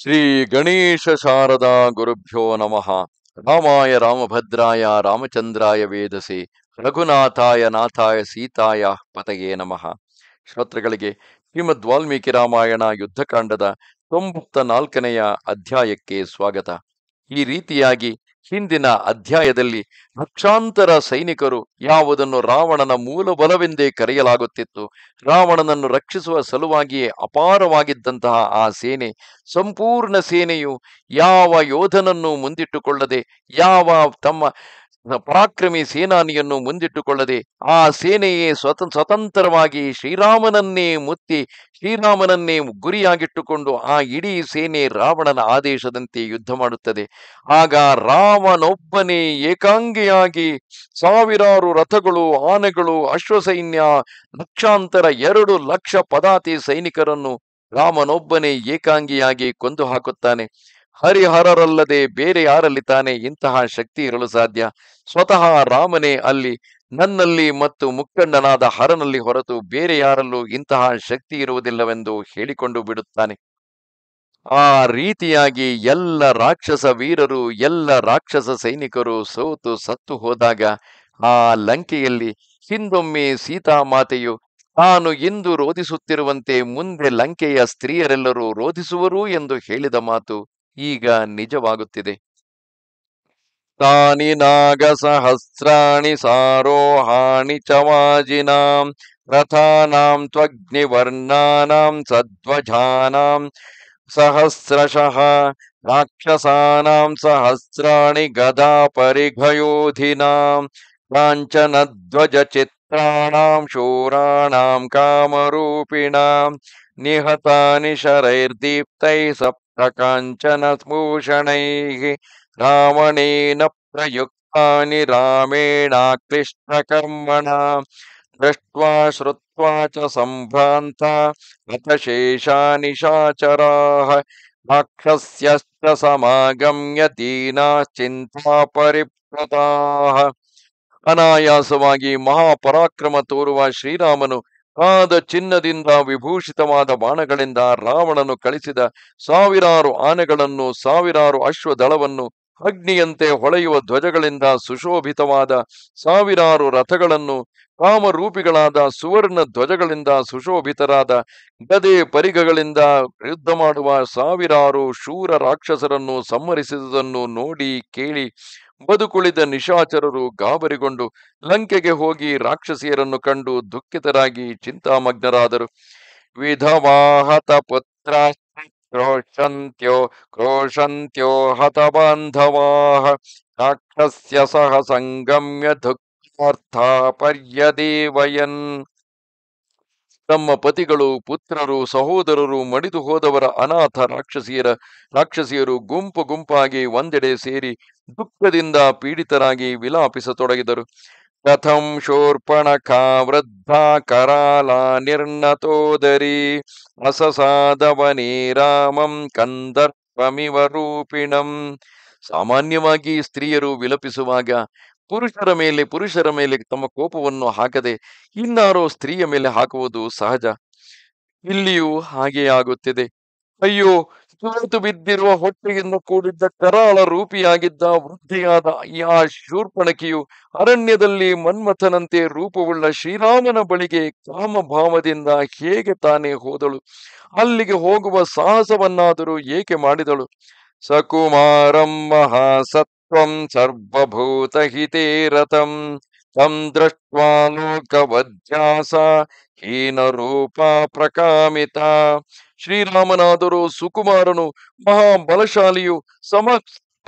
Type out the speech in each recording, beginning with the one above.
ಶ್ರೀ ಗಣೇಶ ಶಾರದಾ ಗುರುಭ್ಯೋ ನಮಃ ರಾಮಾಯ ರಾಮಭದ್ರಾಯ ರಾಮಚಂದ್ರಾಯ ವೇದಸೆ ರಘುನಾಥಾಯ ನಾಥಾಯ ಸೀತಾಯ ಪತಯೇ ನಮಃ ಶ್ರೋತೃಗಳಿಗೆ ಶ್ರೀಮದ್ ವಾಲ್ಮೀಕಿ ರಾಮಾಯಣ ಯುದ್ಧಕಾಂಡದ ತೊಂಬತ್ತ ನಾಲ್ಕನೆಯ ಅಧ್ಯಾಯಕ್ಕೆ ಸ್ವಾಗತ ಈ ರೀತಿಯಾಗಿ ಹಿಂದಿನ ಅಧ್ಯಾಯದಲ್ಲಿ ಲಕ್ಷಾಂತರ ಸೈನಿಕರು ಯಾವುದನ್ನು ರಾವಣನ ಮೂಲ ಬಲವೆಂದೇ ಕರೆಯಲಾಗುತ್ತಿತ್ತು ರಾವಣನನ್ನು ರಕ್ಷಿಸುವ ಸಲುವಾಗಿಯೇ ಅಪಾರವಾಗಿದ್ದಂತಹ ಆ ಸೇನೆ ಸಂಪೂರ್ಣ ಸೇನೆಯು ಯಾವ ಯೋಧನನ್ನು ಮುಂದಿಟ್ಟುಕೊಳ್ಳದೆ ಯಾವ ತಮ್ಮ ಪರಾಕ್ರಮಿ ಸೇನಾನಿಯನ್ನು ಮುಂದಿಟ್ಟುಕೊಳ್ಳದೆ ಆ ಸೇನೆಯೇ ಸ್ವತಂ ಸ್ವತಂತ್ರವಾಗಿ ಶ್ರೀರಾಮನನ್ನೇ ಮುತ್ತಿ ಶ್ರೀರಾಮನನ್ನೇ ಗುರಿಯಾಗಿಟ್ಟುಕೊಂಡು ಆ ಇಡೀ ಸೇನೆ ರಾವಣನ ಆದೇಶದಂತೆ ಯುದ್ಧ ಮಾಡುತ್ತದೆ ಆಗ ರಾಮನೊಬ್ಬನೇ ಏಕಾಂಗಿಯಾಗಿ ಸಾವಿರಾರು ರಥಗಳು ಆನೆಗಳು ಅಶ್ವಸೈನ್ಯ ಲಕ್ಷಾಂತರ ಎರಡು ಲಕ್ಷ ಪದಾತಿ ಸೈನಿಕರನ್ನು ರಾಮನೊಬ್ಬನೇ ಏಕಾಂಗಿಯಾಗಿ ಕೊಂದು ಹಾಕುತ್ತಾನೆ ಹರಿಹರರಲ್ಲದೆ ಬೇರೆ ಯಾರಲ್ಲಿ ತಾನೆ ಇಂತಹ ಶಕ್ತಿ ಇರಲು ಸಾಧ್ಯ ಸ್ವತಃ ರಾಮನೇ ಅಲ್ಲಿ ನನ್ನಲ್ಲಿ ಮತ್ತು ಮುಕ್ಕಣ್ಣನಾದ ಹರನಲ್ಲಿ ಹೊರತು ಬೇರೆ ಯಾರಲ್ಲೂ ಇಂತಹ ಶಕ್ತಿ ಇರುವುದಿಲ್ಲವೆಂದು ಹೇಳಿಕೊಂಡು ಬಿಡುತ್ತಾನೆ ಆ ರೀತಿಯಾಗಿ ಎಲ್ಲ ರಾಕ್ಷಸ ವೀರರು ಎಲ್ಲ ರಾಕ್ಷಸ ಸೈನಿಕರು ಸೋತು ಸತ್ತು ಹೋದಾಗ ಆ ಲಂಕೆಯಲ್ಲಿ ಹಿಂದೊಮ್ಮೆ ಸೀತಾಮಾತೆಯು ತಾನು ಇಂದು ರೋಧಿಸುತ್ತಿರುವಂತೆ ಮುಂದೆ ಲಂಕೆಯ ಸ್ತ್ರೀಯರೆಲ್ಲರೂ ರೋಧಿಸುವರು ಎಂದು ಹೇಳಿದ ಮಾತು ಈಗ ನಿಜವಾಗುತ್ತಿದೆ ತಾನಿ ನಾಗ ಸಹಸ್ರಾಣಿ ಸಾರೋಹಾಣಿ ಚವಾಜಿನಾಂ ರಥಾನಾಂ ತ್ವಗ್ನಿವರ್ಣಾನಾಂ ಸದ್ವಜಾನಾಂ ಸಹಸ್ರಶಃ ರಾಕ್ಷಸಾನಾಂ ಸಹಸ್ರಾಣಿ ಗದಾ ಪರಿಘಯೋಧಿನಾಂ ಕಾಂಚನಧ್ವಜ ಚಿತ್ರಾಣಾಂ ಶೂರಾಣಾಂ ಕಾಮರೂಪಿಣಾಂ ನಿಹತಾನಿ ಶರೈರ್ದೀಪ್ತೈ काञ्चनस्मूषणैः रामणेन प्रयुक्तानि रामेणाक्लिष्टकर्मणा दृष्ट्वा श्रुत्वा च सम्भ्रान्ता रथशेषानिशाचराः राक्षस्यश्च समागम्य दीनाश्चिन्ता ಪರಿಪ್ರತಾಹ ಅನಾಯಾಸವಾಗಿ ಮಹಾಪರಾಕ್ರಮ ತೋರುವ श्रीरामनु ಕಾದ ಚಿನ್ನದಿಂದ ವಿಭೂಷಿತವಾದ ಬಾಣಗಳಿಂದ ರಾವಣನು ಕಳಿಸಿದ ಸಾವಿರಾರು ಆನೆಗಳನ್ನು ಸಾವಿರಾರು ಅಶ್ವದಳವನ್ನು ಅಗ್ನಿಯಂತೆ ಹೊಳೆಯುವ ಧ್ವಜಗಳಿಂದ ಸುಶೋಭಿತವಾದ ಸಾವಿರಾರು ರಥಗಳನ್ನು ಕಾಮರೂಪಿಗಳಾದ ಸುವರ್ಣ ಧ್ವಜಗಳಿಂದ ಸುಶೋಭಿತರಾದ ಗದೆ ಪರಿಗಗಳಿಂದ ಯುದ್ಧ ಮಾಡುವ ಸಾವಿರಾರು ಶೂರ ರಾಕ್ಷಸರನ್ನು ಸಂಹರಿಸಿದುದನ್ನು ನೋಡಿ ಕೇಳಿ ಬದುಕುಳಿದ ನಿಶಾಚರರು ಗಾಬರಿಗೊಂಡು ಲಂಕೆಗೆ ಹೋಗಿ ರಾಕ್ಷಸಿಯರನ್ನು ಕಂಡು ದುಃಖಿತರಾಗಿ ಚಿಂತಾಮಗ್ನರಾದರು ವಿಧವಾಹತ ಪುತ್ರ ಕ್ರೋಶಂತ್ಯೋ ಕ್ರೋಶಂತ್ಯೋ ಹತ ಬಾಂಧವಾ ರಾಕ್ಷಸ್ಯ ಸಹ ಸಂಗಮ್ಯ ದುಃಖ ಪರ್ಯದೇವಯನ್ ತಮ್ಮ ಪತಿಗಳು ಪುತ್ರರು ಸಹೋದರರು ಮಡಿದು ಹೋದವರ ಅನಾಥ ರಾಕ್ಷಸಿಯರ ರಾಕ್ಷಸಿಯರು ಗುಂಪು ಗುಂಪಾಗಿ ಒಂದೆಡೆ ಸೇರಿ ದುಃಖದಿಂದ ಪೀಡಿತರಾಗಿ ವಿಲಾಪಿಸತೊಡಗಿದರು ಕಥಂ ಶೋರ್ಪಣ ವೃದ್ಧ ಕರಾಲ ನಿರ್ಣತೋದರಿ ಅಸಸಾದವನೇ ರಾಮಂ ಕಂದರ್ಪಮಿವ ರೂಪಿಣಂ ಸಾಮಾನ್ಯವಾಗಿ ಸ್ತ್ರೀಯರು ವಿಲಪಿಸುವಾಗ ಪುರುಷರ ಮೇಲೆ ಪುರುಷರ ಮೇಲೆ ತಮ್ಮ ಕೋಪವನ್ನು ಹಾಕದೆ ಇನ್ನಾರೋ ಸ್ತ್ರೀಯ ಮೇಲೆ ಹಾಕುವುದು ಸಹಜ ಇಲ್ಲಿಯೂ ಹಾಗೆಯೇ ಆಗುತ್ತಿದೆ ಅಯ್ಯೋ ಸುರತು ಬಿದ್ದಿರುವ ಹೊಟ್ಟೆಯಿಂದ ಕೂಡಿದ್ದ ಕರಾಳ ರೂಪಿಯಾಗಿದ್ದ ವೃದ್ಧಿಯಾದ ಆ ಶೂರ್ಪಣಕಿಯು ಅರಣ್ಯದಲ್ಲಿ ಮನ್ಮಥನಂತೆ ರೂಪವುಳ್ಳ ಶ್ರೀರಾಮನ ಬಳಿಗೆ ಕಾಮಭಾವದಿಂದ ಹೇಗೆ ತಾನೇ ಹೋದಳು ಅಲ್ಲಿಗೆ ಹೋಗುವ ಸಾಹಸವನ್ನಾದರೂ ಏಕೆ ಮಾಡಿದಳು ಸಕುಮಾರಂ ಮಹಾಸತ್ त्वं ತಂ रतं तं दृष्ट्वा ಪ್ರಕಾಮಿತ ಶ್ರೀರಾಮನಾದರೂ ಸುಕುಮಾರನು ಮಹಾಬಲಶಾಲಿಯು ಸಮ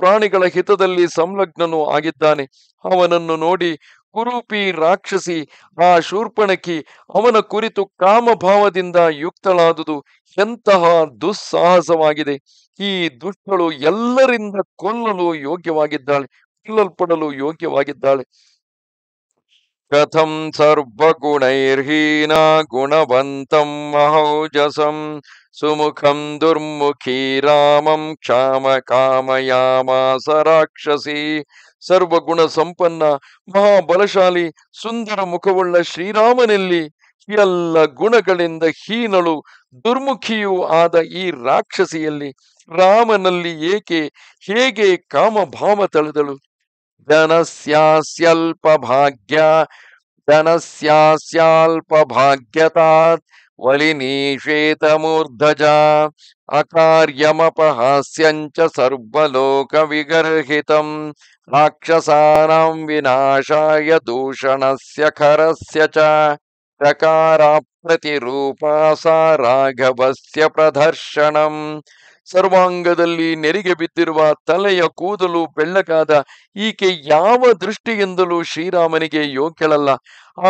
ಪ್ರಾಣಿಗಳ ಹಿತದಲ್ಲಿ ಸಂಲಗ್ನನು ಆಗಿದ್ದಾನೆ ಅವನನ್ನು ನೋಡಿ ಕುರೂಪಿ ರಾಕ್ಷಸಿ ಆ ಶೂರ್ಪಣಕಿ ಅವನ ಕುರಿತು ಕಾಮಭಾವದಿಂದ ಯುಕ್ತಳಾದುದು ಎಂತಹ ದುಸ್ಸಾಹಸವಾಗಿದೆ ಈ ದುಷ್ಟಳು ಎಲ್ಲರಿಂದ ಕೊಲ್ಲಲು ಯೋಗ್ಯವಾಗಿದ್ದಾಳೆ ಕೊಲ್ಲಲ್ಪಡಲು ಯೋಗ್ಯವಾಗಿದ್ದಾಳೆ ಕಥಂ ಸರ್ವಗುಣೈರ್ಹೀನ ಗುಣವಂತಂ ಮಹೌಜಸಂ ಸುಮುಖಂ ದುರ್ಮುಖಿ ರಾಮಂ ಕ್ಷಾಮ ಕಾಮಯಾಮಾಸ ರಾಕ್ಷಸಿ ಸರ್ವಗುಣ ಸಂಪನ್ನ ಮಹಾಬಲಶಾಲಿ ಸುಂದರ ಮುಖವುಳ್ಳ ಶ್ರೀರಾಮನಲ್ಲಿ ಎಲ್ಲ ಗುಣಗಳಿಂದ ಹೀನಳು ದುರ್ಮುಖಿಯೂ ಆದ ಈ ರಾಕ್ಷಸಿಯಲ್ಲಿ ರಾಮನಲ್ಲಿ ಏಕೆ ಹೇಗೆ ಕಾಮಭಾವ ತಳೆದಳು ಧನಸ್ಯಾಸ್ಯಲ್ಪ ಭಾಗ್ಯ ಧನಸ್ಯಾಸ್ಯಲ್ಪ ಭಾಗ್ಯತಾತ್ ವಲಿನೀಷೇತಮೂರ್ಧಜ ಅಕಾರ್ಯಮಪಹಾಸ್ಯಂಚ ಸರ್ವಲೋಕ ವಿಗರ್ಹಿತಂ ರಾಕ್ಷಸಾನಾಂ ವಿನಾಶಾಯ ದೂಷಣಸ್ಯ ಖರಸ್ಯ च ಪ್ರಕಾರ ರಾಘವಸ್ಯ ಪ್ರದರ್ಶನಂ ಸರ್ವಾಂಗದಲ್ಲಿ ನೆರಿಗೆ ಬಿದ್ದಿರುವ ತಲೆಯ ಕೂದಲು ಬೆಳ್ಳಕಾದ ಈಕೆ ಯಾವ ದೃಷ್ಟಿಯಿಂದಲೂ ಶ್ರೀರಾಮನಿಗೆ ಯೋಗ್ಯಳಲ್ಲ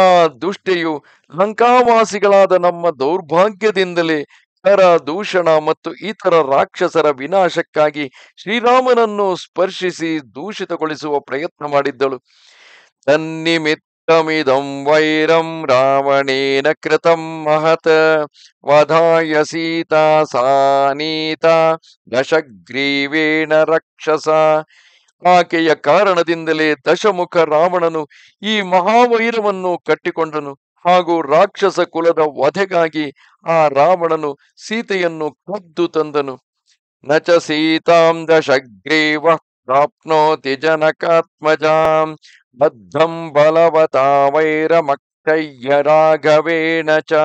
ಆ ದುಷ್ಟಿಯು ಲಂಕಾವಾಸಿಗಳಾದ ನಮ್ಮ ದೌರ್ಭಾಗ್ಯದಿಂದಲೇ ನರ ದೂಷಣ ಮತ್ತು ಇತರ ರಾಕ್ಷಸರ ವಿನಾಶಕ್ಕಾಗಿ ಶ್ರೀರಾಮನನ್ನು ಸ್ಪರ್ಶಿಸಿ ದೂಷಿತಗೊಳಿಸುವ ಪ್ರಯತ್ನ ಮಾಡಿದ್ದಳು ತನ್ನಿಮಿತ್ತಮಿದಂ ವೈರಂ ರಾವಣೇನ ಕೃತ ಮಹತ ವಧಾಯ ಸೀತಾ ಸಾನೀತ ದಶಗ್ರೀವೇಣ ರಕ್ಷಸ ಆಕೆಯ ಕಾರಣದಿಂದಲೇ ದಶಮುಖ ರಾವಣನು ಈ ಮಹಾವೈರವನ್ನು ಕಟ್ಟಿಕೊಂಡನು ಹಾಗೂ ರಾಕ್ಷಸ ಕುಲದ ವಧೆಗಾಗಿ ಆ ರಾವಣನು ಸೀತೆಯನ್ನು ಕದ್ದು ತಂದನು ನಚ ಸೀತಾಂ ದಶಗ್ರೀವ ಪ್ರಾಪ್ನೋತಿ ಜನಕಾತ್ಮಜಾಂ ಬದ್ಧಂ ಬಲವತಾ ಮಕ್ಕಯ್ಯ ರಾಘವೇಣ ಚ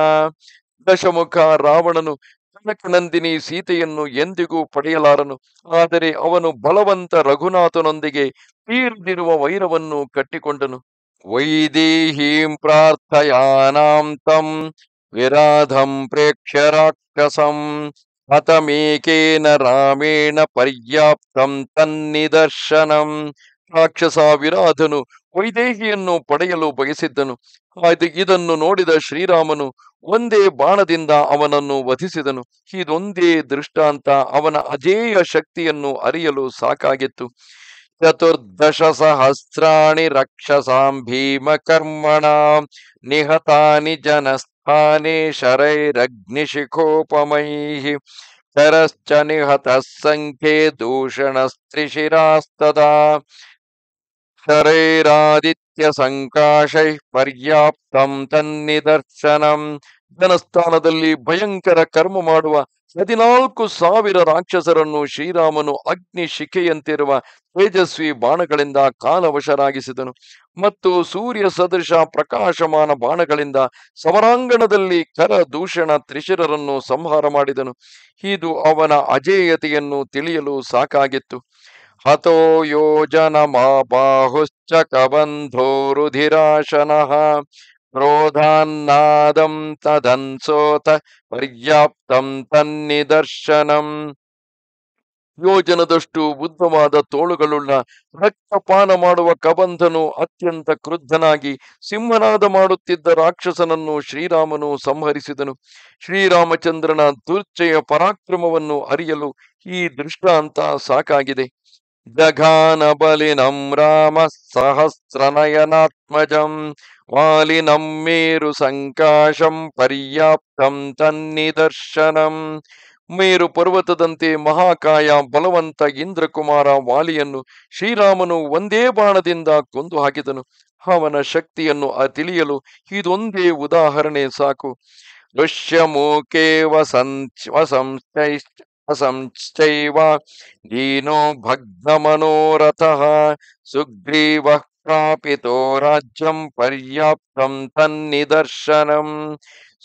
ದಶಮುಖ ರಾವಣನು ಕನಕನಂದಿನಿ ಸೀತೆಯನ್ನು ಎಂದಿಗೂ ಪಡೆಯಲಾರನು ಆದರೆ ಅವನು ಬಲವಂತ ರಘುನಾಥನೊಂದಿಗೆ ತೀರ್ದಿರುವ ವೈರವನ್ನು ಕಟ್ಟಿಕೊಂಡನು ವೈದೇಹೀಂ ಪ್ರಾರ್ಥಯಾನಾಂತಂ ವಿರಾಧಂ विराधं ರಾಮೇಣ ಪರ್ಯಾಪ್ತಂ ತನ್ನಿದರ್ಶನಂ ರಾಕ್ಷಸ ವಿರಾಧನು ವೈದೇಹಿಯನ್ನು ಪಡೆಯಲು ಬಯಸಿದ್ದನು ಇದನ್ನು ನೋಡಿದ ಶ್ರೀರಾಮನು ಒಂದೇ ಬಾಣದಿಂದ ಅವನನ್ನು ವಧಿಸಿದನು ಇದೊಂದೇ ದೃಷ್ಟಾಂತ ಅವನ ಅಜೇಯ ಶಕ್ತಿಯನ್ನು ಅರಿಯಲು ಸಾಕಾಗಿತ್ತು ಚತುರ್ದಶ ಸಹಸ್ರಾ ರಕ್ಷಣ ನಿಹತಾನಿ ಜನಸ್ಥಾನ ಶರೈರಗ್ನಿಶಿಖೋ ಶರಶ್ಚ ಶರೈರಾದಿತ್ಯ ಸಂಕಾಶೈ ಪರ್ಯಾಪ್ತಂ ತನ್ನಿದರ್ಶನಂ ಜನಸ್ಥಾನದಲ್ಲಿ ಭಯಂಕರ ಕರ್ಮ ಮಾಡುವ ಹದಿನಾಲ್ಕು ಸಾವಿರ ರಾಕ್ಷಸರನ್ನು ಶ್ರೀರಾಮನು ಅಗ್ನಿ ಶಿಖೆಯಂತಿರುವ ತೇಜಸ್ವಿ ಬಾಣಗಳಿಂದ ಕಾಲವಶರಾಗಿಸಿದನು ಮತ್ತು ಸೂರ್ಯ ಸದೃಶ ಪ್ರಕಾಶಮಾನ ಬಾಣಗಳಿಂದ ಸಮರಾಂಗಣದಲ್ಲಿ ಕರ ದೂಷಣ ತ್ರಿಶಿರರನ್ನು ಸಂಹಾರ ಮಾಡಿದನು ಇದು ಅವನ ಅಜೇಯತೆಯನ್ನು ತಿಳಿಯಲು ಸಾಕಾಗಿತ್ತು ಹತೋ ಯೋಜನ ಕಬಂಧೋ ರುಧಿರಾಶನಃ ಕ್ರೋಧಾನ್ನಾದಂ ತದನ್ಸೋತ ಪರ್ಯಾಪ್ತಂ ತನ್ನಿದರ್ಶನಂ ಯೋಜನದಷ್ಟು ಉದ್ದವಾದ ತೋಳುಗಳುಳ್ಳ ರಕ್ತಪಾನ ಮಾಡುವ ಕಬಂಧನು ಅತ್ಯಂತ ಕ್ರುದ್ಧನಾಗಿ ಸಿಂಹನಾದ ಮಾಡುತ್ತಿದ್ದ ರಾಕ್ಷಸನನ್ನು ಶ್ರೀರಾಮನು ಸಂಹರಿಸಿದನು ಶ್ರೀರಾಮಚಂದ್ರನ ದುರ್ಚೆಯ ಪರಾಕ್ರಮವನ್ನು ಅರಿಯಲು ಈ ದೃಷ್ಟಾಂತ ಸಾಕಾಗಿದೆ ಜಘಾನ ಬಲಿನಂ ರಾಮ ಸಹಸ್ರನಯನಾತ್ಮಜಂ ವಾಲಿನಂ ಮೇರು ಸಂಕಾಶಂ ಪರ್ಯಾಪ್ತಂ ತನ್ನಿದರ್ಶನಂ ಮೇರು ಪರ್ವತದಂತೆ ಮಹಾಕಾಯ ಬಲವಂತ ಇಂದ್ರಕುಮಾರ ವಾಲಿಯನ್ನು ಶ್ರೀರಾಮನು ಒಂದೇ ಬಾಣದಿಂದ ಕೊಂದು ಹಾಕಿದನು ಅವನ ಶಕ್ತಿಯನ್ನು ತಿಳಿಯಲು ಇದೊಂದೇ ಉದಾಹರಣೆ ಸಾಕು ಋಷ್ಯಮೂಕೇ ವಸಂಶ್ಚೈವ ದೀನೋ ಭಗ್ನ ಮನೋರಥ ಸುಗ್ರೀವ ಪ್ರಾಪಿತೋ ರಾಜ್ಯಂ ಪರ್ಯಾಪ್ತಂ ತನ್ನಿದರ್ಶನಂ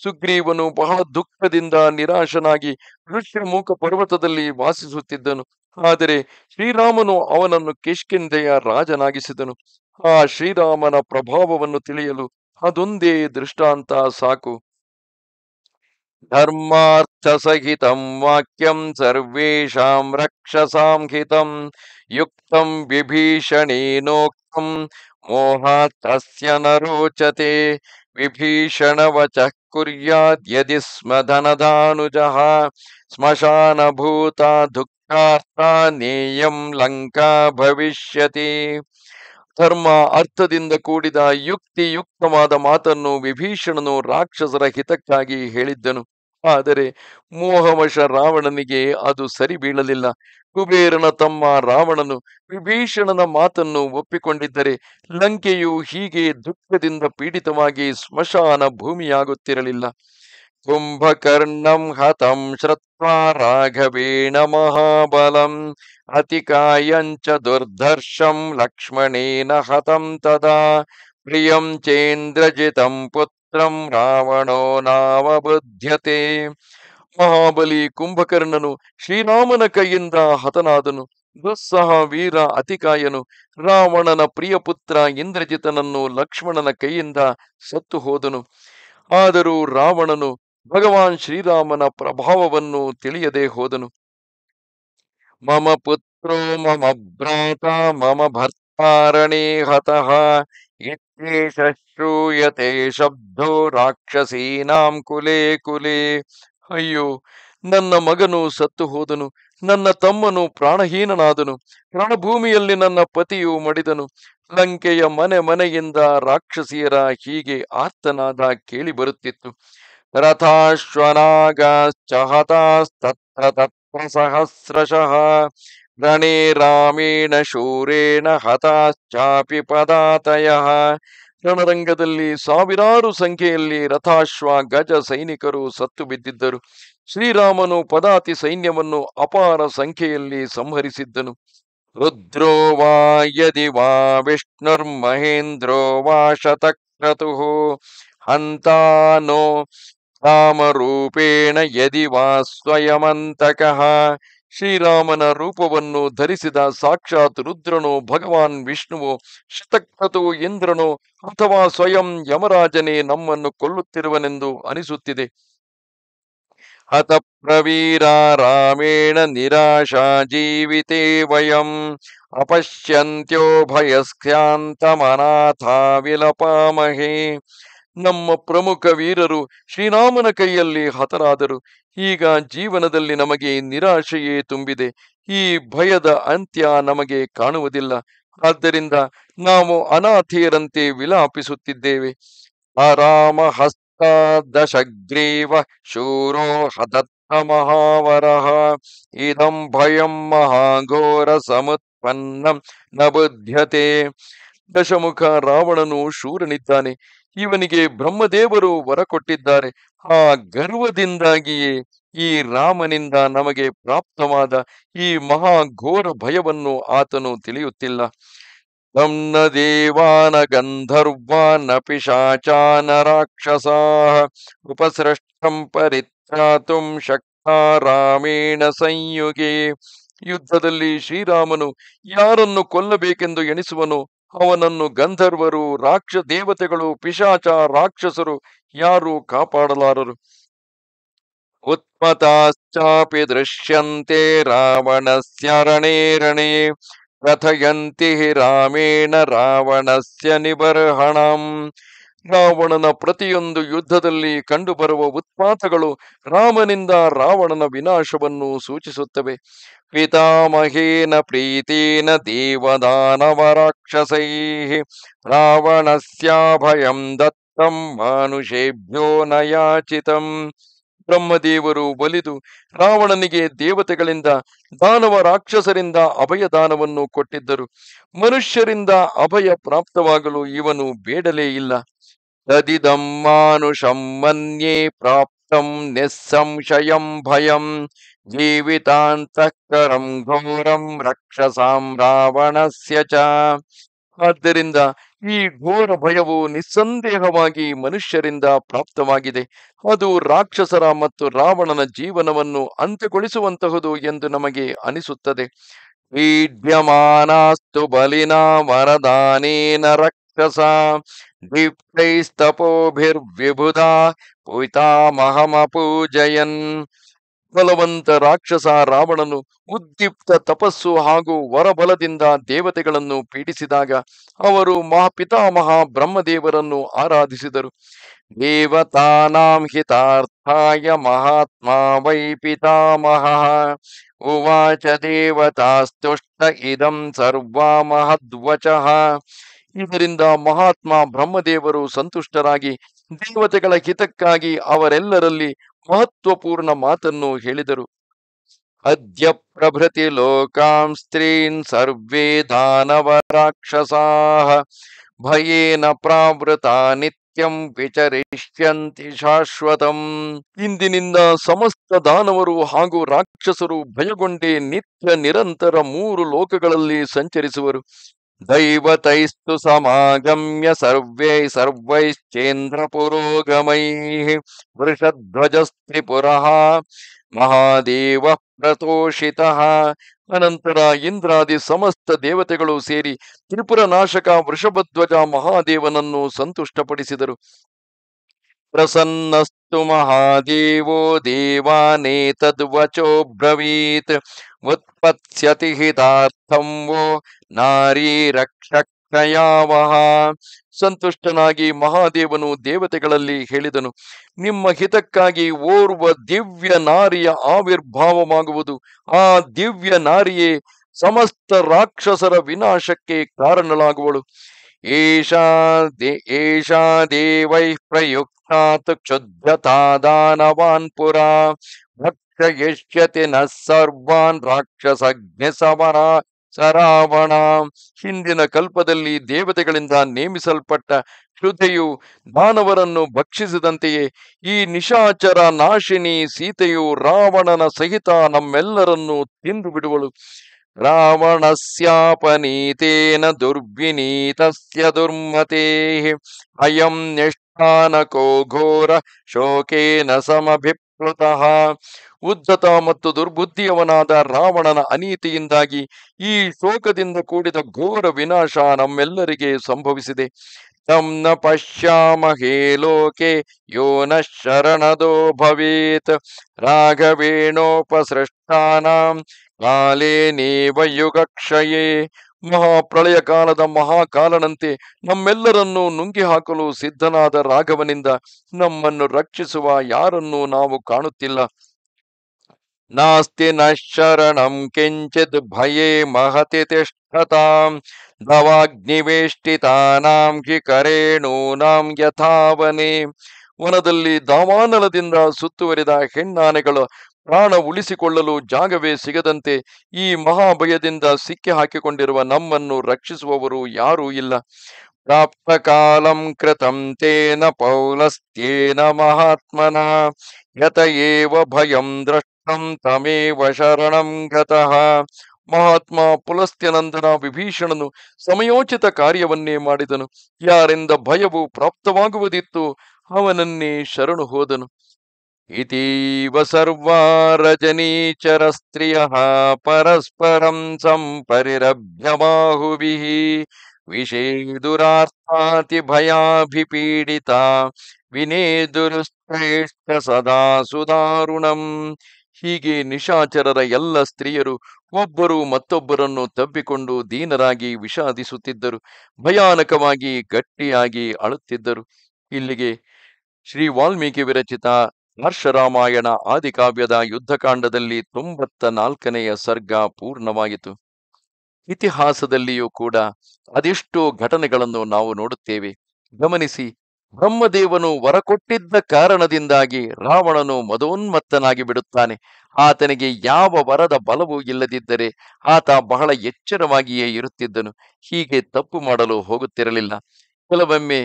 ಸುಗ್ರೀವನು ಬಹಳ ದುಃಖದಿಂದ ನಿರಾಶನಾಗಿ ಋಷ್ಯಮುಖ ಪರ್ವತದಲ್ಲಿ ವಾಸಿಸುತ್ತಿದ್ದನು ಆದರೆ ಶ್ರೀರಾಮನು ಅವನನ್ನು ಕಿಷ್ಕಿಂಧೆಯ ರಾಜನಾಗಿಸಿದನು ಆ ಶ್ರೀರಾಮನ ಪ್ರಭಾವವನ್ನು ತಿಳಿಯಲು ಅದೊಂದೇ ದೃಷ್ಟಾಂತ ಸಾಕು ಧರ್ಮಾರ್ಥ ಸಹಿತಂ ವಾಕ್ಯಂ ಸರ್ವೇಷಾಂ ರಕ್ಷಸಾಂ ಹಿತಂ ಯುಕ್ತಂ ವಿಭೀಷಣೇನೋಕ್ತಂ ನ ನರೋಚತೆ विभीषणवचः ಸ್ಮ स्म ಸ್ಮಶಾನಭೂತ श्मशानभूता ನೇಯಂ ಲಂಕಾ ಭವಿಷ್ಯತಿ ಧರ್ಮ ಅರ್ಥದಿಂದ ಕೂಡಿದ ಯುಕ್ತಿಯುಕ್ತವಾದ ಮಾತನ್ನು ವಿಭೀಷಣನು ರಾಕ್ಷಸರ ಹಿತಕ್ಕಾಗಿ ಹೇಳಿದ್ದನು ಆದರೆ ಮೋಹವಶ ರಾವಣನಿಗೆ ಅದು ಸರಿ ಬೀಳಲಿಲ್ಲ ಕುಬೇರನ ತಮ್ಮ ರಾವಣನು ವಿಭೀಷಣನ ಮಾತನ್ನು ಒಪ್ಪಿಕೊಂಡಿದ್ದರೆ ಲಂಕೆಯು ಹೀಗೆ ದುಃಖದಿಂದ ಪೀಡಿತವಾಗಿ ಸ್ಮಶಾನ ಭೂಮಿಯಾಗುತ್ತಿರಲಿಲ್ಲ ಕುಂಭಕರ್ಣಂ ಹತಂ ಶ್ರತ್ವಾ ರಾಘವೇಣ ಮಹಾಬಲಂ ಅತಿಕಾಯಂಚ ದುರ್ಧರ್ಷಂ ಲಕ್ಷ್ಮಣೇನ ಹತಂ ತದಾ ಪ್ರಿಯಂ ಚೇಂದ್ರಜಿತಂ ಪುತ್ರ ರಾವಣೋ ಮಹಾಬಲಿ ಕುಂಭಕರ್ಣನು ಶ್ರೀರಾಮನ ಕೈಯಿಂದ ಹತನಾದನು ದುಸ್ಸಹ ವೀರ ಅತಿಕಾಯನು ರಾವಣನ ಪ್ರಿಯಪುತ್ರ ಇಂದ್ರಜಿತನನ್ನು ಲಕ್ಷ್ಮಣನ ಕೈಯಿಂದ ಸತ್ತು ಹೋದನು ಆದರೂ ರಾವಣನು ಭಗವಾನ್ ಶ್ರೀರಾಮನ ಪ್ರಭಾವವನ್ನು ತಿಳಿಯದೆ ಹೋದನು ಮಮ ಪುತ್ರೋ ಮಮ ಭ್ರಾತ ಮಮ ಭರ್ತಾರಣೇ ಹತಃ एष ಶಬ್ದೋ ರಾಕ್ಷಸೀನಾಂ ಕುಲೆ ಕುಲೆ ಅಯ್ಯೋ ನನ್ನ ಮಗನು ಸತ್ತು ಹೋದನು ನನ್ನ ತಮ್ಮನು ಪ್ರಾಣಹೀನನಾದನು ಪ್ರಾಣಭೂಮಿಯಲ್ಲಿ ನನ್ನ ಪತಿಯು ಮಡಿದನು ಲಂಕೆಯ ಮನೆ ಮನೆಯಿಂದ ರಾಕ್ಷಸಿಯರ ಹೀಗೆ ಆರ್ತನಾದ ಕೇಳಿ ಬರುತ್ತಿತ್ತು ರಥಾಶ್ವನಾಗ ಚಹತಾ ಸಹಸ್ರಶಃ ರಣೇ ರಾಮೇಣ ಶೂರೇಣ ಹತಾಶ್ಚಾಪಿ ಪದಾತಯ ರಣರಂಗದಲ್ಲಿ ಸಾವಿರಾರು ಸಂಖ್ಯೆಯಲ್ಲಿ ರಥಾಶ್ವ ಗಜ ಸೈನಿಕರು ಸತ್ತು ಬಿದ್ದಿದ್ದರು ಶ್ರೀರಾಮನು ಪದಾತಿ ಸೈನ್ಯವನ್ನು ಅಪಾರ ಸಂಖ್ಯೆಯಲ್ಲಿ ಸಂಹರಿಸಿದ್ದನು ರುದ್ರೋ ವಾ ಯದಿ ವಾ ಮಹೇಂದ್ರೋ ವಾ ಶತಕ್ರತು ಹಂತಾನೋ ರಾಮರೂಪೇಣ ಯದಿ ವಾ ಸ್ವಯಮಂತಕಃ ಶ್ರೀರಾಮನ ರೂಪವನ್ನು ಧರಿಸಿದ ಸಾಕ್ಷಾತ್ ರುದ್ರನು ಭಗವಾನ್ ವಿಷ್ಣುವು ಶತಕ್ರತು ಇಂದ್ರನು ಅಥವಾ ಸ್ವಯಂ ಯಮರಾಜನೇ ನಮ್ಮನ್ನು ಕೊಲ್ಲುತ್ತಿರುವನೆಂದು ಅನಿಸುತ್ತಿದೆ ಹತ ಪ್ರವೀರ ರಾಮೇಣ ನಿರಾಶಾ ಜೀವಿತೇ ವಯಂ ಅಪಶ್ಯಂತ್ಯೋ ಭಯಸ್ಕ್ಯಾಂತಮನಾಥ ವಿಲಪಾಮಹೇ ನಮ್ಮ ಪ್ರಮುಖ ವೀರರು ಶ್ರೀರಾಮನ ಕೈಯಲ್ಲಿ ಹತರಾದರು ಈಗ ಜೀವನದಲ್ಲಿ ನಮಗೆ ನಿರಾಶೆಯೇ ತುಂಬಿದೆ ಈ ಭಯದ ಅಂತ್ಯ ನಮಗೆ ಕಾಣುವುದಿಲ್ಲ ಆದ್ದರಿಂದ ನಾವು ಅನಾಥಿಯರಂತೆ ವಿಲಾಪಿಸುತ್ತಿದ್ದೇವೆ ಆರಾಮ ಹಸ್ತ ದಶಗ್ರೀವ ಶೂರೋ ಹತತ್ತ ಮಹಾವರಹ ಇದಂ ಭಯಂ ಮಹಾಘೋರ ಸಮತ್ಪನ್ನಂ ನ ದಶಮುಖ ರಾವಣನು ಶೂರನಿದ್ದಾನೆ ಇವನಿಗೆ ಬ್ರಹ್ಮದೇವರು ವರ ಕೊಟ್ಟಿದ್ದಾರೆ ಆ ಗರ್ವದಿಂದಾಗಿಯೇ ಈ ರಾಮನಿಂದ ನಮಗೆ ಪ್ರಾಪ್ತವಾದ ಈ ಮಹಾ ಘೋರ ಭಯವನ್ನು ಆತನು ತಿಳಿಯುತ್ತಿಲ್ಲ ತಮ್ಮ ದೇವಾನ ಗಂಧರ್ವಾನ ಪಿಶಾಚಾನ ರಾಕ್ಷಸ ಉಪಸೃಷ್ಟಂ ಪರಿತ್ರಾತು ಶಕ್ತ ರಾಮೇಣ ಸಂಯುಗೆ ಯುದ್ಧದಲ್ಲಿ ಶ್ರೀರಾಮನು ಯಾರನ್ನು ಕೊಲ್ಲಬೇಕೆಂದು ಎಣಿಸುವನು ಅವನನ್ನು ಗಂಧರ್ವರು ರಾಕ್ಷ ದೇವತೆಗಳು ಪಿಶಾಚ ರಾಕ್ಷಸರು ಯಾರು ಕಾಪಾಡಲಾರರು ಉತ್ಪತಾಶ್ಚಾಪಿ ದೃಶ್ಯಂತೆ ರಣೇರಣೇ ರಥಯಂತಿ ರಾಮೇಣ ರಾವಣಸ್ಯ ನಿಬರ್ಹಣಂ ರಾವಣನ ಪ್ರತಿಯೊಂದು ಯುದ್ಧದಲ್ಲಿ ಕಂಡುಬರುವ ಉತ್ಪಾತಗಳು ರಾಮನಿಂದ ರಾವಣನ ವಿನಾಶವನ್ನು ಸೂಚಿಸುತ್ತವೆ ಪಿತಾಮಹೇನ ಪ್ರೀತೇನ ದೇವದಾನವ ರಾಕ್ಷಸೈ ರಾವಣಸ್ಯಾಭಯಂ ದತ್ತಂ ಮಾನುಷೇಭ್ಯೋ ನಯಾಚಿತಂ ಬ್ರಹ್ಮದೇವರು ಬಲಿದು ರಾವಣನಿಗೆ ದೇವತೆಗಳಿಂದ ದಾನವ ರಾಕ್ಷಸರಿಂದ ದಾನವನ್ನು ಕೊಟ್ಟಿದ್ದರು ಮನುಷ್ಯರಿಂದ ಅಭಯ ಪ್ರಾಪ್ತವಾಗಲು ಇವನು ಬೇಡಲೇ ಇಲ್ಲ तदिदं मानुषं ಪ್ರಾಪ್ತಂ ನಿಸ್ಸಂಶಯಂ ಭಯಂ ಘೋರಂ ರಕ್ಷಸಾಂ ರಾವಣಸ್ಯ ಚ ಆದ್ದರಿಂದ ಈ ಘೋರ ಭಯವು ನಿಸ್ಸಂದೇಹವಾಗಿ ಮನುಷ್ಯರಿಂದ ಪ್ರಾಪ್ತವಾಗಿದೆ ಅದು ರಾಕ್ಷಸರ ಮತ್ತು ರಾವಣನ ಜೀವನವನ್ನು ಅಂತ್ಯಗೊಳಿಸುವಂತಹುದು ಎಂದು ನಮಗೆ ಅನಿಸುತ್ತದೆ ಪೀಡ್ಯಮಾನಾಸ್ತು ಬಲಿನ ವರದಾನೇನ ರಕ್ಷಸ ದೀಪ್ತೈಸ್ತಪೋಭಿರ್ವಿಭುಧ ಪುಯಿತಾಮಹಮಪೂಜಯನ್ ಬಲವಂತ ರಾಕ್ಷಸ ರಾವಣನು ಉದ್ದಿಪ್ತ ತಪಸ್ಸು ಹಾಗೂ ವರಬಲದಿಂದ ದೇವತೆಗಳನ್ನು ಪೀಡಿಸಿದಾಗ ಅವರು ಪಿತಾಮಹ ಬ್ರಹ್ಮದೇವರನ್ನು ಆರಾಧಿಸಿದರು ದೇವತಾನಾಂ ಹಿತಾರ್ಥಾಯ ಮಹಾತ್ಮ ವೈ ಪಿತಾಮಹ ಉವಾಚ ದೇವತಾಸ್ತುಷ್ಟ ಇದಂ ಮಹದ್ವಚಃ ಇದರಿಂದ ಮಹಾತ್ಮ ಬ್ರಹ್ಮದೇವರು ಸಂತುಷ್ಟರಾಗಿ ದೇವತೆಗಳ ಹಿತಕ್ಕಾಗಿ ಅವರೆಲ್ಲರಲ್ಲಿ ಮಹತ್ವಪೂರ್ಣ ಮಾತನ್ನು ಹೇಳಿದರು ಅದ್ಯ ಪ್ರಭೃತಿ ಲೋಕಾಂ ಸ್ತ್ರೀನ್ ಸರ್ವೇ ದಾನವ ರಾಕ್ಷಸಾಹ ಭಯೇನ ಪ್ರಾವೃತ ನಿತ್ಯಂ ವಿಚರಿಷ್ಯಂತಿ ಶಾಶ್ವತಂ ಇಂದಿನಿಂದ ಸಮಸ್ತ ದಾನವರು ಹಾಗೂ ರಾಕ್ಷಸರು ಭಯಗೊಂಡೇ ನಿತ್ಯ ನಿರಂತರ ಮೂರು ಲೋಕಗಳಲ್ಲಿ ಸಂಚರಿಸುವರು दैवतैस्तु समागम्य सर्वै ಪುರೋಗಮೈ ವೃಷಧ್ವಜಸ್ತ್ರಿಪುರ ಮಹಾದೇವ ಪ್ರತೋಷಿತ ಅನಂತರ ಇಂದ್ರಾದಿ ಸಮಸ್ತ ದೇವತೆಗಳು ಸೇರಿ ತ್ರಿಪುರ ನಾಶಕ ವೃಷಭಧ್ವಜ ಮಹಾದೇವನನ್ನು ಸಂತುಷ್ಟಪಡಿಸಿದರು ಪ್ರಸನ್ನಸ್ತು ಮಹಾದೇವೋ देवानेतद्वचोऽब्रवीत् ಉತ್ಪತ್ಸ್ಯತಿ ಹಿತಾರ್ಥಂ ವೋ ನಾರೀ ರಕ್ಷಕ್ಷಯಾವಹ ಸಂತುಷ್ಟನಾಗಿ ಮಹಾದೇವನು ದೇವತೆಗಳಲ್ಲಿ ಹೇಳಿದನು ನಿಮ್ಮ ಹಿತಕ್ಕಾಗಿ ಓರ್ವ ದಿವ್ಯ ನಾರಿಯ ಆವಿರ್ಭಾವವಾಗುವುದು ಆ ದಿವ್ಯ ನಾರಿಯೇ ಸಮಸ್ತ ರಾಕ್ಷಸರ ವಿನಾಶಕ್ಕೆ ಕಾರಣಲಾಗುವಳು एषा ಈಶಾದೇವೈ प्रयुक्ता तु क्षुद्रता दानवान् पुरा भक्षयिष्यति ಸರ್ವಾನ್ सर्वान् ಸಮರ ಸರಾವಣ ಹಿಂದಿನ ಕಲ್ಪದಲ್ಲಿ ದೇವತೆಗಳಿಂದ ನೇಮಿಸಲ್ಪಟ್ಟ ಶ್ರುತಿಯು ದಾನವರನ್ನು ಭಕ್ಷಿಸಿದಂತೆಯೇ ಈ ನಿಶಾಚರ ನಾಶಿನಿ ಸೀತೆಯು ರಾವಣನ ಸಹಿತ ನಮ್ಮೆಲ್ಲರನ್ನೂ ತಿಂದು ಬಿಡುವಳು ರಾವಣಸ್ಯಾಪನೀತೇನ ದುರ್ವಿನೀತಸ್ಯ दुर्मतेः ಅಯಂ ನಿಷ್ಠಾನಕೋ ಘೋರ ಶೋಕೇನ ಸಮಭಿಪ್ಲುತಃ ಉದ್ಧತ ಮತ್ತು ದುರ್ಬುದ್ಧಿಯವನಾದ ರಾವಣನ ಅನೀತಿಯಿಂದಾಗಿ ಈ ಶೋಕದಿಂದ ಕೂಡಿದ ಘೋರ ವಿನಾಶ ನಮ್ಮೆಲ್ಲರಿಗೆ ಸಂಭವಿಸಿದೆ ತಮ್ನ ಪಶ್ಯಾಮಹೇ ಲೋಕೆ ಯೋ ನ ಶರಣದೋ ಭವೇತ್ ರಾಘವೇಣೋಪಸೃಷ್ಟಾನಾಂ ಮಹಾ ಮಹಾಪ್ರಳಯ ಕಾಲದ ಮಹಾಕಾಲನಂತೆ ನಮ್ಮೆಲ್ಲರನ್ನು ನುಂಗಿ ಹಾಕಲು ಸಿದ್ಧನಾದ ರಾಘವನಿಂದ ನಮ್ಮನ್ನು ರಕ್ಷಿಸುವ ಯಾರನ್ನು ನಾವು ಕಾಣುತ್ತಿಲ್ಲ ನಾಸ್ತಿ ನಶರಣಂ ಕಿಂಚಿತ್ ಭಯೇ ಮಹತಿ ತಿಷ್ಠತಾಂ ದವಾಗ್ನಿವೇಷ್ಟಿತಾನಾಂ ಹಿ ಕರೇಣೂನಾಂ ಯಥಾವನೆ ವನದಲ್ಲಿ ದಾವಾನಲದಿಂದ ಸುತ್ತುವರಿದ ಹೆಣ್ಣಾನೆಗಳು ಪ್ರಾಣ ಉಳಿಸಿಕೊಳ್ಳಲು ಜಾಗವೇ ಸಿಗದಂತೆ ಈ ಮಹಾಭಯದಿಂದ ಸಿಕ್ಕಿ ಹಾಕಿಕೊಂಡಿರುವ ನಮ್ಮನ್ನು ರಕ್ಷಿಸುವವರು ಯಾರೂ ಇಲ್ಲ ಪ್ರಾಪ್ತ ಕಾಲಂ ಕೃತಂ ತೇನ ಪೌಲಸ್ತ್ಯೇನ ಮಹಾತ್ಮನ ಯತ ಭಯಂ ದ್ರಷ್ಟಂ ತಮೇವ ಶರಣಂ ಗತಃ ಮಹಾತ್ಮ ಪುಲಸ್ತ್ಯನಂದನ ವಿಭೀಷಣನು ಸಮಯೋಚಿತ ಕಾರ್ಯವನ್ನೇ ಮಾಡಿದನು ಯಾರಿಂದ ಭಯವು ಪ್ರಾಪ್ತವಾಗುವುದಿತ್ತು ಅವನನ್ನೇ ಶರಣು ಹೋದನು ಇತೀವ ಸರ್ವಾರಜನೀಚರ ಸ್ತ್ರಿಯ ಪರಸ್ಪರಂ ಸಂಪರಿರಭ್ಯಬಾಹುಭಿ ವಿಷೇದುರಾರ್ಥಾತಿ ಭಯಾಭಿಪೀಡಿತ ವಿನೇದುರುಶ್ರೇಷ್ಠ ಸದಾ ಸುಧಾರುಣಂ ಹೀಗೆ ನಿಶಾಚರರ ಎಲ್ಲ ಸ್ತ್ರೀಯರು ಒಬ್ಬರು ಮತ್ತೊಬ್ಬರನ್ನು ತಬ್ಬಿಕೊಂಡು ದೀನರಾಗಿ ವಿಷಾದಿಸುತ್ತಿದ್ದರು ಭಯಾನಕವಾಗಿ ಗಟ್ಟಿಯಾಗಿ ಅಳುತ್ತಿದ್ದರು ಇಲ್ಲಿಗೆ ಶ್ರೀ ವಾಲ್ಮೀಕಿ ವಿರಚಿತ ಹರ್ಷರಾಮಾಯಣ ಆದಿಕಾವ್ಯದ ಯುದ್ಧಕಾಂಡದಲ್ಲಿ ತೊಂಬತ್ತ ನಾಲ್ಕನೆಯ ಸರ್ಗ ಪೂರ್ಣವಾಯಿತು ಇತಿಹಾಸದಲ್ಲಿಯೂ ಕೂಡ ಅದೆಷ್ಟೋ ಘಟನೆಗಳನ್ನು ನಾವು ನೋಡುತ್ತೇವೆ ಗಮನಿಸಿ ಬ್ರಹ್ಮದೇವನು ವರಕೊಟ್ಟಿದ್ದ ಕಾರಣದಿಂದಾಗಿ ರಾವಣನು ಮದೋನ್ಮತ್ತನಾಗಿ ಬಿಡುತ್ತಾನೆ ಆತನಿಗೆ ಯಾವ ವರದ ಬಲವೂ ಇಲ್ಲದಿದ್ದರೆ ಆತ ಬಹಳ ಎಚ್ಚರವಾಗಿಯೇ ಇರುತ್ತಿದ್ದನು ಹೀಗೆ ತಪ್ಪು ಮಾಡಲು ಹೋಗುತ್ತಿರಲಿಲ್ಲ ಕೆಲವೊಮ್ಮೆ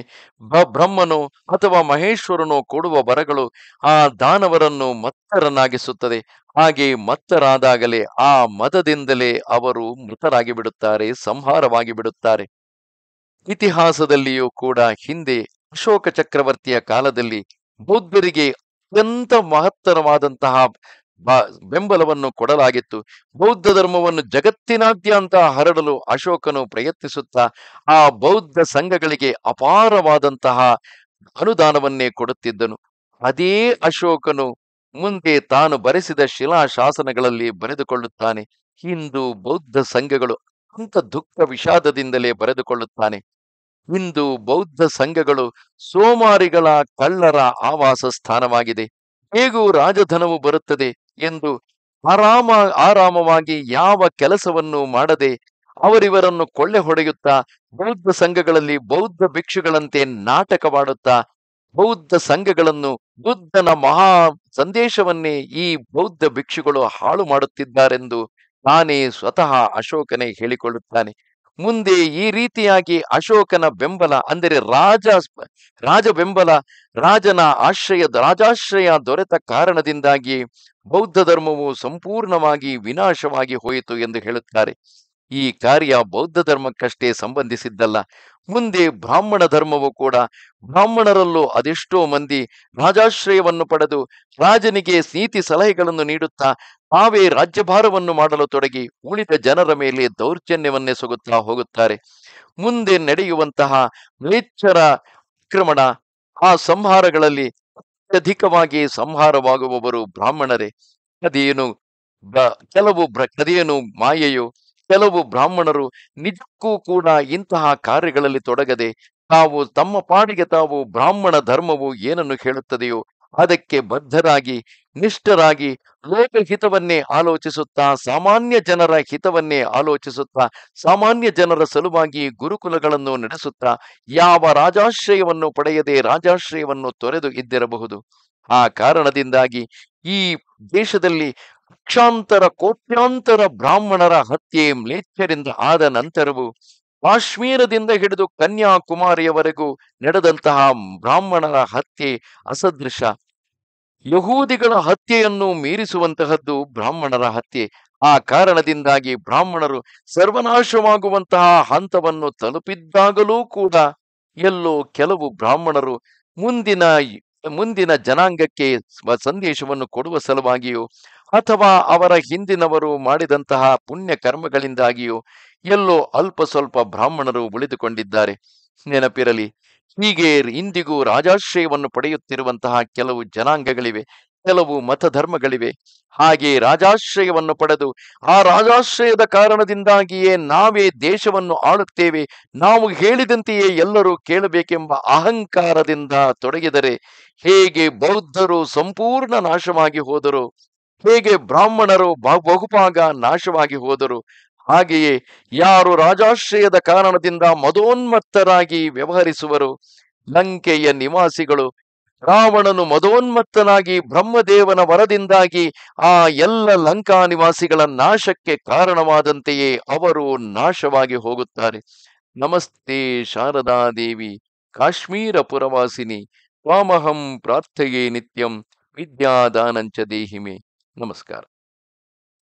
ಬ್ರಹ್ಮನು ಅಥವಾ ಮಹೇಶ್ವರನು ಕೊಡುವ ಬರಗಳು ಆ ದಾನವರನ್ನು ಮತ್ತರನ್ನಾಗಿಸುತ್ತದೆ ಹಾಗೆ ಮತ್ತರಾದಾಗಲೇ ಆ ಮತದಿಂದಲೇ ಅವರು ಮೃತರಾಗಿ ಬಿಡುತ್ತಾರೆ ಸಂಹಾರವಾಗಿ ಬಿಡುತ್ತಾರೆ ಇತಿಹಾಸದಲ್ಲಿಯೂ ಕೂಡ ಹಿಂದೆ ಅಶೋಕ ಚಕ್ರವರ್ತಿಯ ಕಾಲದಲ್ಲಿ ಬೌದ್ಧರಿಗೆ ಅತ್ಯಂತ ಮಹತ್ತರವಾದಂತಹ ಬೆಂಬಲವನ್ನು ಕೊಡಲಾಗಿತ್ತು ಬೌದ್ಧ ಧರ್ಮವನ್ನು ಜಗತ್ತಿನಾದ್ಯಂತ ಹರಡಲು ಅಶೋಕನು ಪ್ರಯತ್ನಿಸುತ್ತಾ ಆ ಬೌದ್ಧ ಸಂಘಗಳಿಗೆ ಅಪಾರವಾದಂತಹ ಅನುದಾನವನ್ನೇ ಕೊಡುತ್ತಿದ್ದನು ಅದೇ ಅಶೋಕನು ಮುಂದೆ ತಾನು ಬರೆಸಿದ ಶಿಲಾ ಶಾಸನಗಳಲ್ಲಿ ಬರೆದುಕೊಳ್ಳುತ್ತಾನೆ ಹಿಂದೂ ಬೌದ್ಧ ಸಂಘಗಳು ಅಂತ ದುಃಖ ವಿಷಾದದಿಂದಲೇ ಬರೆದುಕೊಳ್ಳುತ್ತಾನೆ ಹಿಂದೂ ಬೌದ್ಧ ಸಂಘಗಳು ಸೋಮಾರಿಗಳ ಕಳ್ಳರ ಆವಾಸ ಸ್ಥಾನವಾಗಿದೆ ಹೇಗೂ ರಾಜಧನವು ಬರುತ್ತದೆ ಎಂದು ಆರಾಮ ಆರಾಮವಾಗಿ ಯಾವ ಕೆಲಸವನ್ನು ಮಾಡದೆ ಅವರಿವರನ್ನು ಕೊಳ್ಳೆ ಹೊಡೆಯುತ್ತಾ ಬೌದ್ಧ ಸಂಘಗಳಲ್ಲಿ ಬೌದ್ಧ ಭಿಕ್ಷುಗಳಂತೆ ನಾಟಕವಾಡುತ್ತಾ ಬೌದ್ಧ ಸಂಘಗಳನ್ನು ಬುದ್ಧನ ಮಹಾ ಸಂದೇಶವನ್ನೇ ಈ ಬೌದ್ಧ ಭಿಕ್ಷುಗಳು ಹಾಳು ಮಾಡುತ್ತಿದ್ದಾರೆಂದು ತಾನೇ ಸ್ವತಃ ಅಶೋಕನೇ ಹೇಳಿಕೊಳ್ಳುತ್ತಾನೆ ಮುಂದೆ ಈ ರೀತಿಯಾಗಿ ಅಶೋಕನ ಬೆಂಬಲ ಅಂದರೆ ರಾಜ ರಾಜ ಬೆಂಬಲ ರಾಜನ ಆಶ್ರಯ ರಾಜಾಶ್ರಯ ದೊರೆತ ಕಾರಣದಿಂದಾಗಿ ಬೌದ್ಧ ಧರ್ಮವು ಸಂಪೂರ್ಣವಾಗಿ ವಿನಾಶವಾಗಿ ಹೋಯಿತು ಎಂದು ಹೇಳುತ್ತಾರೆ ಈ ಕಾರ್ಯ ಬೌದ್ಧ ಧರ್ಮಕ್ಕಷ್ಟೇ ಸಂಬಂಧಿಸಿದ್ದಲ್ಲ ಮುಂದೆ ಬ್ರಾಹ್ಮಣ ಧರ್ಮವು ಕೂಡ ಬ್ರಾಹ್ಮಣರಲ್ಲೂ ಅದೆಷ್ಟೋ ಮಂದಿ ರಾಜಾಶ್ರಯವನ್ನು ಪಡೆದು ರಾಜನಿಗೆ ನೀತಿ ಸಲಹೆಗಳನ್ನು ನೀಡುತ್ತಾ ತಾವೇ ರಾಜ್ಯಭಾರವನ್ನು ಮಾಡಲು ತೊಡಗಿ ಉಳಿದ ಜನರ ಮೇಲೆ ದೌರ್ಜನ್ಯವನ್ನೆಸಗುತ್ತಾ ಹೋಗುತ್ತಾರೆ ಮುಂದೆ ನಡೆಯುವಂತಹ ಮೇಚ್ಛರ ಆಕ್ರಮಣ ಆ ಸಂಹಾರಗಳಲ್ಲಿ ಅತ್ಯಧಿಕವಾಗಿ ಸಂಹಾರವಾಗುವವರು ಬ್ರಾಹ್ಮಣರೇ ಅದೇನು ಕೆಲವು ಕದೆಯೇನು ಮಾಯೆಯು ಕೆಲವು ಬ್ರಾಹ್ಮಣರು ನಿಜಕ್ಕೂ ಕೂಡ ಇಂತಹ ಕಾರ್ಯಗಳಲ್ಲಿ ತೊಡಗದೆ ತಾವು ತಮ್ಮ ಪಾಡಿಗೆ ತಾವು ಬ್ರಾಹ್ಮಣ ಧರ್ಮವು ಏನನ್ನು ಹೇಳುತ್ತದೆಯೋ ಅದಕ್ಕೆ ಬದ್ಧರಾಗಿ ನಿಷ್ಠರಾಗಿ ಲೋಕಹಿತವನ್ನೇ ಆಲೋಚಿಸುತ್ತಾ ಸಾಮಾನ್ಯ ಜನರ ಹಿತವನ್ನೇ ಆಲೋಚಿಸುತ್ತಾ ಸಾಮಾನ್ಯ ಜನರ ಸಲುವಾಗಿ ಗುರುಕುಲಗಳನ್ನು ನಡೆಸುತ್ತಾ ಯಾವ ರಾಜಾಶ್ರಯವನ್ನು ಪಡೆಯದೆ ರಾಜಾಶ್ರಯವನ್ನು ತೊರೆದು ಇದ್ದಿರಬಹುದು ಆ ಕಾರಣದಿಂದಾಗಿ ಈ ದೇಶದಲ್ಲಿ ಲಕ್ಷಾಂತರ ಕೋಟ್ಯಾಂತರ ಬ್ರಾಹ್ಮಣರ ಹತ್ಯೆ ಮ್ಲೇಚ್ಛರಿಂದ ಆದ ನಂತರವೂ ಕಾಶ್ಮೀರದಿಂದ ಹಿಡಿದು ಕನ್ಯಾಕುಮಾರಿಯವರೆಗೂ ನಡೆದಂತಹ ಬ್ರಾಹ್ಮಣರ ಹತ್ಯೆ ಅಸದೃಶ ಯಹೂದಿಗಳ ಹತ್ಯೆಯನ್ನು ಮೀರಿಸುವಂತಹದ್ದು ಬ್ರಾಹ್ಮಣರ ಹತ್ಯೆ ಆ ಕಾರಣದಿಂದಾಗಿ ಬ್ರಾಹ್ಮಣರು ಸರ್ವನಾಶವಾಗುವಂತಹ ಹಂತವನ್ನು ತಲುಪಿದ್ದಾಗಲೂ ಕೂಡ ಎಲ್ಲೋ ಕೆಲವು ಬ್ರಾಹ್ಮಣರು ಮುಂದಿನ ಮುಂದಿನ ಜನಾಂಗಕ್ಕೆ ಸಂದೇಶವನ್ನು ಕೊಡುವ ಸಲುವಾಗಿಯೂ ಅಥವಾ ಅವರ ಹಿಂದಿನವರು ಮಾಡಿದಂತಹ ಪುಣ್ಯ ಕರ್ಮಗಳಿಂದಾಗಿಯೂ ಎಲ್ಲೋ ಅಲ್ಪ ಸ್ವಲ್ಪ ಬ್ರಾಹ್ಮಣರು ಉಳಿದುಕೊಂಡಿದ್ದಾರೆ ನೆನಪಿರಲಿ ಹೀಗೆ ಇಂದಿಗೂ ರಾಜಾಶ್ರಯವನ್ನು ಪಡೆಯುತ್ತಿರುವಂತಹ ಕೆಲವು ಜನಾಂಗಗಳಿವೆ ಕೆಲವು ಮತಧರ್ಮಗಳಿವೆ ಹಾಗೆ ರಾಜಾಶ್ರಯವನ್ನು ಪಡೆದು ಆ ರಾಜಾಶ್ರಯದ ಕಾರಣದಿಂದಾಗಿಯೇ ನಾವೇ ದೇಶವನ್ನು ಆಳುತ್ತೇವೆ ನಾವು ಹೇಳಿದಂತೆಯೇ ಎಲ್ಲರೂ ಕೇಳಬೇಕೆಂಬ ಅಹಂಕಾರದಿಂದ ತೊಡಗಿದರೆ ಹೇಗೆ ಬೌದ್ಧರು ಸಂಪೂರ್ಣ ನಾಶವಾಗಿ ಹೋದರು ಹೇಗೆ ಬ್ರಾಹ್ಮಣರು ಬಹುಭಾಗ ನಾಶವಾಗಿ ಹೋದರು ಹಾಗೆಯೇ ಯಾರು ರಾಜಾಶ್ರಯದ ಕಾರಣದಿಂದ ಮದೋನ್ಮತ್ತರಾಗಿ ವ್ಯವಹರಿಸುವರು ಲಂಕೆಯ ನಿವಾಸಿಗಳು ರಾವಣನು ಮದೋನ್ಮತ್ತನಾಗಿ ಬ್ರಹ್ಮದೇವನ ವರದಿಂದಾಗಿ ಆ ಎಲ್ಲ ಲಂಕಾ ನಿವಾಸಿಗಳ ನಾಶಕ್ಕೆ ಕಾರಣವಾದಂತೆಯೇ ಅವರು ನಾಶವಾಗಿ ಹೋಗುತ್ತಾರೆ ನಮಸ್ತೆ ಶಾರದಾದೇವಿ ಕಾಶ್ಮೀರ ಪುರವಾಸಿನಿ ತ್ವಾಮಹಂ ಪ್ರಾರ್ಥೆಯೇ ನಿತ್ಯಂ ವಿದ್ಯಾದಾನಂಚ ದೇಹಿಮೆ नमस्कार